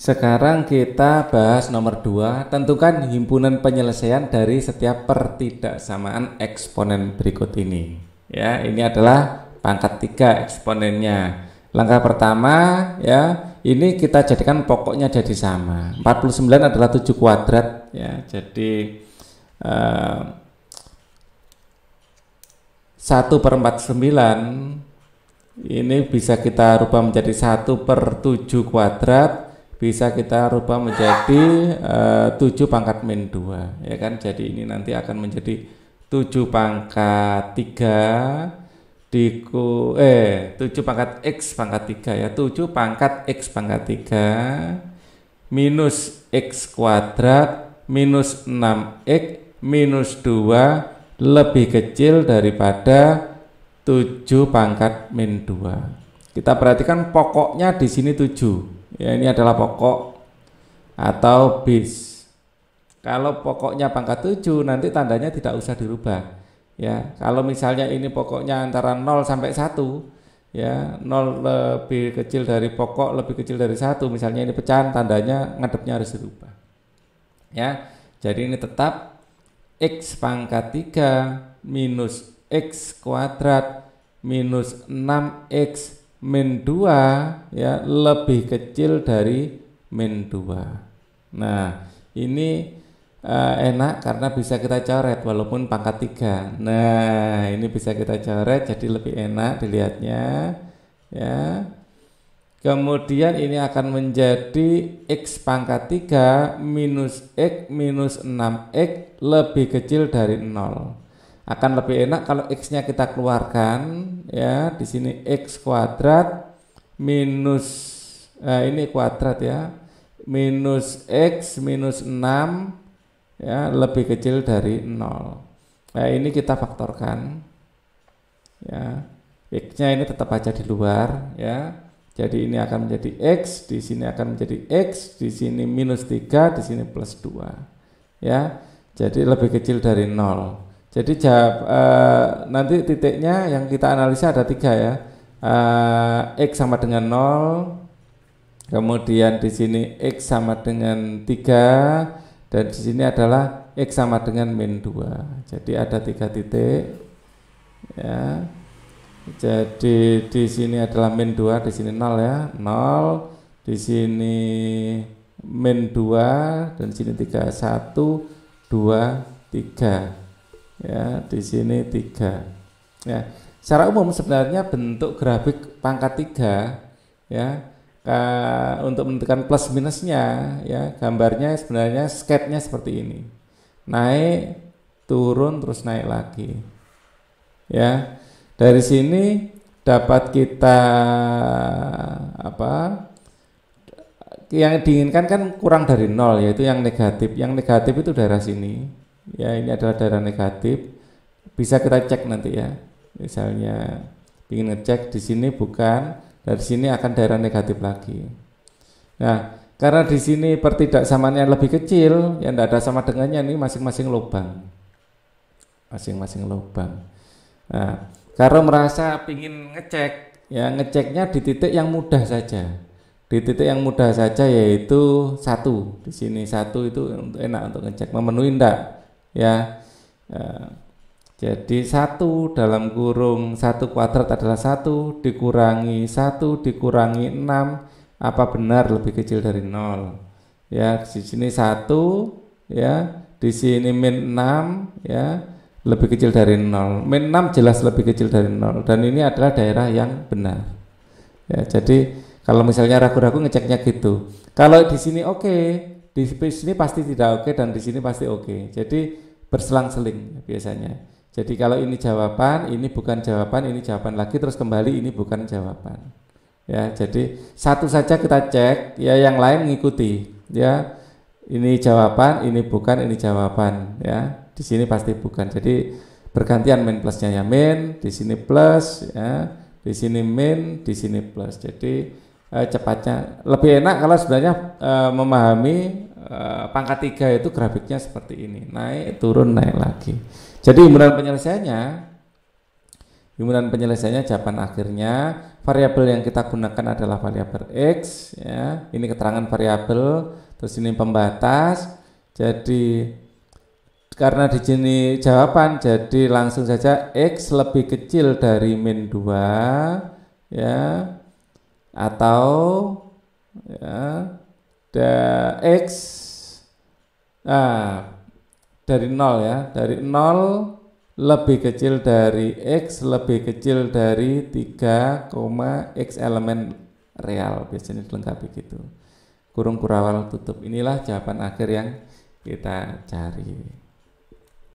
Sekarang kita bahas nomor 2, tentukan himpunan penyelesaian dari setiap pertidaksamaan eksponen berikut ini. Ya, ini adalah pangkat 3 eksponennya. Langkah pertama ya, ini kita jadikan pokoknya jadi sama. 49 adalah 7 kuadrat ya. Jadi eh, 1 per 49 ini bisa kita rubah menjadi 1 per 7 kuadrat bisa kita rubah menjadi eh, tujuh pangkat min 2 ya kan jadi ini nanti akan menjadi tujuh pangkat tiga diku eh tujuh pangkat x pangkat tiga ya tujuh pangkat x pangkat tiga minus x kuadrat minus 6x minus 2 lebih kecil daripada 7 pangkat min 2 kita perhatikan pokoknya di sini 7 ya ini adalah pokok atau bis. Kalau pokoknya pangkat 7 nanti tandanya tidak usah dirubah. Ya, kalau misalnya ini pokoknya antara 0 sampai 1, ya, 0 lebih kecil dari pokok lebih kecil dari satu, misalnya ini pecahan tandanya ngadepnya harus dirubah. Ya. Jadi ini tetap x pangkat 3 minus x kuadrat minus 6x min 2 ya lebih kecil dari min 2. Nah, ini uh, enak karena bisa kita coret walaupun pangkat 3. Nah, ini bisa kita coret jadi lebih enak dilihatnya ya. Kemudian ini akan menjadi X pangkat 3 minus X minus 6X lebih kecil dari 0 akan lebih enak kalau x-nya kita keluarkan ya di sini x kuadrat minus eh, ini kuadrat ya minus x minus 6 ya lebih kecil dari 0 nah ini kita faktorkan ya x-nya ini tetap aja di luar ya jadi ini akan menjadi x di sini akan menjadi x di sini minus 3 di sini plus 2 ya jadi lebih kecil dari 0 jadi jawab uh, nanti titiknya yang kita analisa ada tiga ya. Uh, X sama dengan 0, kemudian di sini X sama dengan 3, dan di sini adalah X sama dengan min 2. Jadi ada tiga titik. Ya. Jadi di sini adalah min 2, di sini 0 ya, 0, di sini min 2, dan di sini 3, 1, 2, 3 ya di sini tiga ya secara umum sebenarnya bentuk grafik pangkat tiga ya ke, untuk menentukan plus minusnya ya gambarnya sebenarnya sketnya seperti ini naik turun terus naik lagi ya dari sini dapat kita apa yang diinginkan kan kurang dari nol yaitu yang negatif yang negatif itu daerah sini ya ini adalah daerah negatif bisa kita cek nanti ya misalnya ingin ngecek di sini bukan dari sini akan daerah negatif lagi nah karena di sini pertidaksamannya lebih kecil yang tidak ada sama dengannya ini masing-masing lubang masing-masing lubang nah karena merasa ingin ngecek ya ngeceknya di titik yang mudah saja di titik yang mudah saja yaitu satu di sini satu itu enak untuk ngecek memenuhi ndak Ya. ya jadi satu dalam kurung satu kuadrat adalah satu dikurangi satu dikurangi enam apa benar lebih kecil dari nol ya di sini satu ya di sini min enam ya lebih kecil dari nol min enam jelas lebih kecil dari nol dan ini adalah daerah yang benar ya jadi kalau misalnya ragu-ragu ngeceknya gitu kalau di sini oke okay, di sini pasti tidak oke dan di sini pasti oke. Jadi berselang-seling biasanya. Jadi kalau ini jawaban, ini bukan jawaban, ini jawaban lagi terus kembali ini bukan jawaban. Ya, jadi satu saja kita cek, ya yang lain mengikuti. Ya, ini jawaban, ini bukan, ini jawaban. Ya, di sini pasti bukan. Jadi bergantian min plusnya ya min, di sini plus, ya, di sini min, di sini plus. Jadi eh, cepatnya lebih enak kalau sebenarnya eh, memahami eh, pangkat tiga itu grafiknya seperti ini naik turun naik lagi jadi himbunan penyelesaiannya himbunan penyelesaiannya jawaban akhirnya variabel yang kita gunakan adalah variabel x ya ini keterangan variabel terus ini pembatas jadi karena di sini jawaban jadi langsung saja x lebih kecil dari min 2 ya atau ya, da x ah, dari nol ya dari nol lebih kecil dari x lebih kecil dari 3, x elemen real biasanya dilengkapi gitu kurung kurawal tutup inilah jawaban akhir yang kita cari